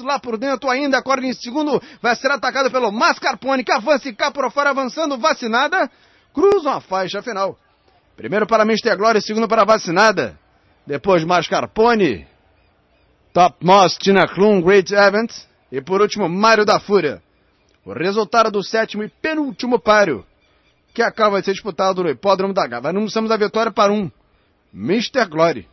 lá por dentro ainda, corre em segundo, vai ser atacado pelo Mascarpone, que avança cá por fora, avançando, vacinada, cruza uma faixa final. Primeiro para Mister Glória, segundo para Vacinada. Depois Mascarpone, Top Moss, Tina Klum, Great Event. E por último, Mário da Fúria. O resultado do sétimo e penúltimo páreo, que acaba de ser disputado no Hipódromo da Gávea. Anunciamos a vitória para um, Mister Glory.